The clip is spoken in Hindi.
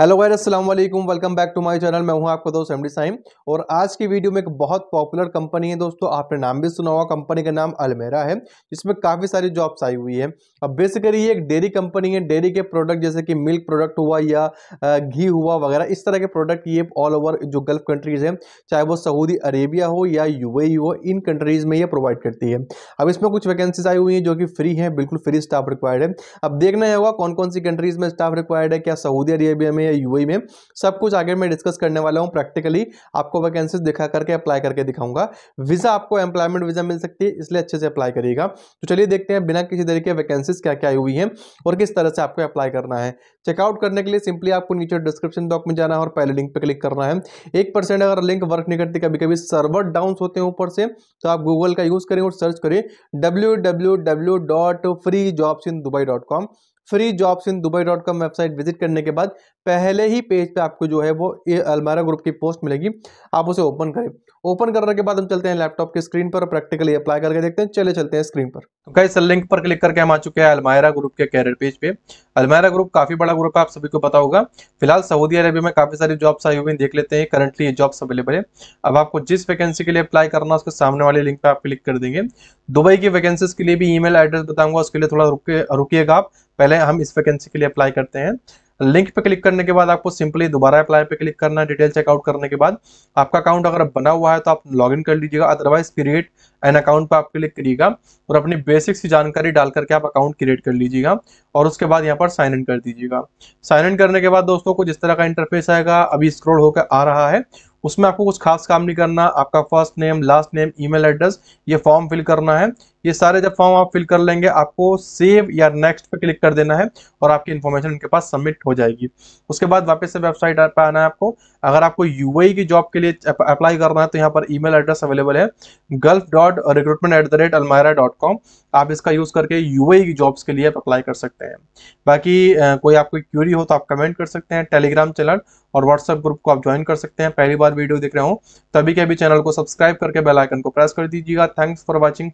हेलो गाइस अस्सलाम वालेकुम welcome back to my channel मैं हूं आपका दोस्त एमडी साइम और आज की वीडियो में एक बहुत पॉपुलर कंपनी है दोस्तों आपने नाम भी सुना होगा कंपनी का नाम अलमेरा है जिसमें काफ़ी सारी जॉब्स आई हुई है अब बेसिकली ये एक डेयरी कंपनी है डेयरी के प्रोडक्ट जैसे कि मिल्क प्रोडक्ट हुआ या घी हुआ वगैरह इस तरह के प्रोडक्ट ये ऑल ओवर जो गल्फ कंट्रीज़ हैं चाहे वो सऊदी अरेबिया हो या यू e हो इन कंट्रीज़ में ये प्रोवाइड करती है अब इसमें कुछ वैकेंसीज आई हुई हैं जो कि फ्री हैं बिल्कुल फ्री स्टाफ रिक्वायर्ड है अब देखना होगा कौन कौन सी कंट्रीज़ में स्टाफ रिक्वायर्ड है क्या सऊदी अरेबिया में या यूएई में सब कुछ आगे मैं डिस्कस करने वाला हूँ प्रैक्टिकली आपको वैकेंसीज दिखा करके अप्लाई करके दिखाऊंगा वीज़ा आपको एम्प्लॉयमेंट वीज़ा मिल सकती है इसलिए अच्छे से अप्लाई करिएगा तो चलिए देखते हैं बिना किसी तरीके वैकेंसीज क्या क्या हुई है और किस तरह से आपको अप्लाई करना है चेकआउट करने के लिए सिंपली आपको नीचे डिस्क्रिप्शन बॉक्स में जाना है और पहले लिंक पर क्लिक करना है एक परसेंट अगर लिंक वर्क नहीं करती कभी कभी सर्वर डाउन होते हैं ऊपर से तो आप गूगल का यूज़ करें और सर्च करें W W free jobs in Dubai dot com website visit करने के बाद पहले ही पेज पे आपको जो है वो ये अलमारा ग्रुप की पोस्ट मिलेगी आप उसे ओपन करें ओपन करने के बाद हम चलते हैं लैपटॉप के स्क्रीन पर प्रैक्टिकली अप्लाई करके देखते हैं चले चलते हैं स्क्रीन पर तो गाइस लिंक पर क्लिक करके हम आ चुके हैं अलमायरा ग्रुप के कैरियर पेज पे अलमायरा ग्रुप काफी बड़ा ग्रुप है आप सभी को पता होगा फिलहाल सऊदी अरेबिया में काफी सारी जॉब्स आई हुई देख लेते हैं करंटली ये जॉब्स अवेलेबल है अब आपको जिस वैकेंसी के लिए अप्लाई करना है उसके सामने वाले लिंक पर आप क्लिक कर देंगे दुबई की वैकेंसीज के लिए भी ईमेल एड्रेस बताऊंगा उसके लिए थोड़ा रुके रुकिएगा आप पहले हम इस वैकेंसी के लिए अप्लाई करते हैं लिंक पे क्लिक करने के बाद आपको सिंपली दोबारा अप्लाई पे क्लिक करना है डिटेल चेकआउट करने के बाद आपका अकाउंट अगर बना हुआ है तो आप लॉगिन कर लीजिएगा अदरवाइज क्रिएट एन अकाउंट पर आप क्लिक करिएगा और अपनी बेसिक्स सी जानकारी डाल करके आप अकाउंट क्रिएट कर लीजिएगा और उसके बाद यहाँ पर साइन इन कर दीजिएगा साइन इन करने के बाद दोस्तों कुछ इस तरह का इंटरफेस आएगा अभी स्क्रोल होकर आ रहा है उसमें आपको कुछ खास काम नहीं करना आपका first name last name email address ये फॉर्म फिल करना है ये सारे जब फॉर्म आप फिल कर लेंगे आपको सेव या नेक्स्ट पे क्लिक कर देना है और आपकी इन्फॉर्मेशन उनके पास सबमिट हो जाएगी उसके बाद वापस से वेबसाइट पर आना है आपको अगर आपको यू e की जॉब के लिए अप्लाई करना है तो यहाँ पर ईमेल एड्रेस अवेलेबल है gulf dot recruitment at the rate Almaira dot com आप इसका यूज़ करके यू e की जॉब्स के लिए अप्लाई कर सकते हैं बाकी कोई आपको क्यूरी हो तो आप कमेंट कर सकते हैं टेलीग्राम चैनल और व्हाट्सएप ग्रुप को आप ज्वाइन कर सकते हैं पहली बार वीडियो देख रहे हो तभी के अभी चैनल को सब्सक्राइब करके बेल आइकन को प्रेस कर दीजिएगा थैंक्स फॉर वॉचिंग